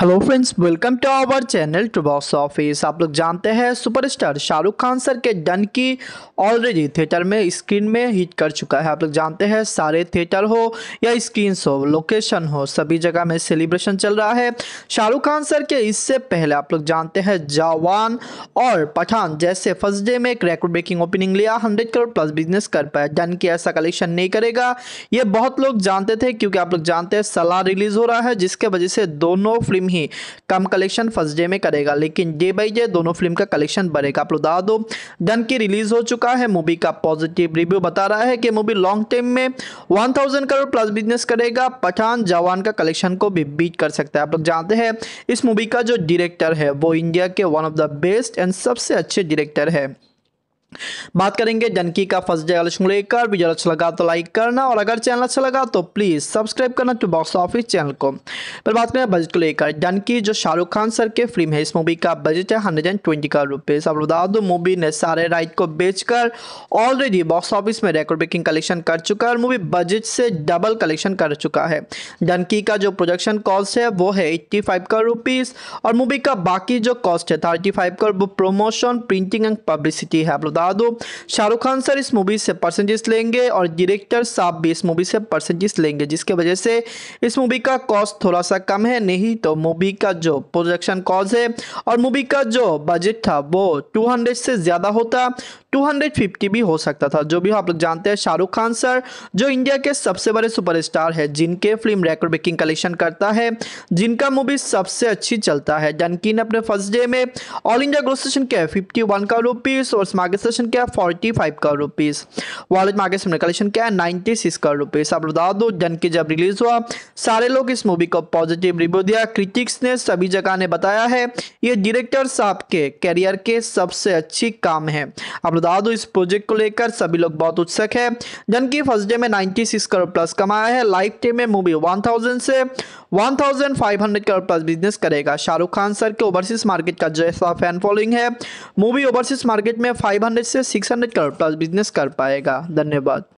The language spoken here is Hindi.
hello friends welcome to our channel to box office आप लोग जानते हैं सुपरस्टार शाहरुख खान सर के डन की ऑलरेडी थिएटर में स्क्रीन में हिट कर चुका है आप लोग जानते हैं सारे थिएटर हो या स्क्रीन हो लोकेशन हो सभी जगह में सेलिब्रेशन चल रहा है शाहरुख खान सर के इससे पहले आप लोग जानते हैं जवान और पठान जैसे फर्स्ट डे में एक रेकॉर्ड ब्रेकिंग ओपनिंग लिया हंड्रेड करोड़ प्लस बिजनेस कर पाया डन की ऐसा कलेक्शन नहीं करेगा ये बहुत लोग जानते थे क्योंकि आप लोग जानते हैं सलाह रिलीज हो रहा है जिसके वजह से दोनों फिल्म फिल्म ही कम कलेक्शन फर्स्ट डे में करेगा लेकिन डे बाई डे दोनों फिल्म का कलेक्शन बढ़ेगा आप बता दो डन की रिलीज हो चुका है मूवी का पॉजिटिव रिव्यू बता रहा है कि मूवी लॉन्ग टर्म में वन करोड़ प्लस बिजनेस करेगा पठान जवान का कलेक्शन को भी बीट कर सकता है आप लोग जानते हैं इस मूवी का जो डायरेक्टर है वो इंडिया के one of the best and सबसे अच्छे डायरेक्टर है बात करेंगे जनकी का फर्स्ट डे को लेकर वीडियो अच्छा लगा तो लाइक करना और अगर चैनल अच्छा लगा तो प्लीज़ सब्सक्राइब करना टू बॉक्स ऑफिस चैनल को पर बात करें बजट को लेकर जनकी जो शाहरुख खान सर के फिल्म है इस मूवी का बजट है hundred and twenty crore rupees अब बता दो मूवी ने सारे राइट को बेचकर ऑलरेडी बॉक्स ऑफिस में रेकॉर्ड ब्रेकिंग कलेक्शन कर चुका है और मूवी बजट से डबल कलेक्शन कर चुका है जनकी का जो प्रोडक्शन कॉस्ट है वो है एट्टी फाइव करोड़ रुपीज़ और मूवी का बाकी जो कॉस्ट है थर्टी फाइव करोड़ वो प्रिंटिंग एंड पब्लिसिटी है अब बता बता दो शाहरुख खान सर इस मूवी से परसेंटेज लेंगे और डायरेक्टर साहब भी इस मूवी से परसेंटेज लेंगे जिसके वजह से इस मूवी का कॉस्ट थोड़ा सा कम है नहीं तो मूवी का जो प्रोडक्शन कॉस्ट है और मूवी का जो बजट था वो 200 से ज़्यादा होता 250 भी हो सकता था जो भी आप लोग जानते हैं शाहरुख खान सर जो इंडिया के सबसे बड़े सुपरस्टार है जिनके फिल्म रेकॉर्ड ब्रेकिंग कलेक्शन करता है जिनका मूवी सबसे अच्छी चलता है डनकिन अपने फर्स्ट डे में ऑल इंडिया ग्रोसेशन के 51 वन का रुपीज़ और स्मार्ट कलेक्शन क्या है फोर्टी फाइव का रुपीज़ वॉलेज मार्केट सिमर कलेक्शन क्या है नाइन्टी सिक्स का रुपीज़ आप बता दो जन के जब रिलीज हुआ सारे लोग इस मूवी को पॉजिटिव रिव्यू दिया क्रिटिक्स ने सभी जगह ने बताया है ये डायरेक्टर साहब के करियर के सबसे अच्छी काम है आप बता दो इस प्रोजेक्ट को लेकर सभी लोग बहुत उत्सुक है जन की फर्स्ट डे में नाइन्टी सिक्स करोड़ प्लस कमाया है लाइफ टाइम में मूवी वन से 1500 करोड़ प्लस बिजनेस करेगा शाहरुख खान सर के ओवरसीज मार्केट का जैसा फैन फॉलोइंग है मूवी ओवरसीज मार्केट में 500 से 600 करोड़ प्लस बिजनेस कर पाएगा धन्यवाद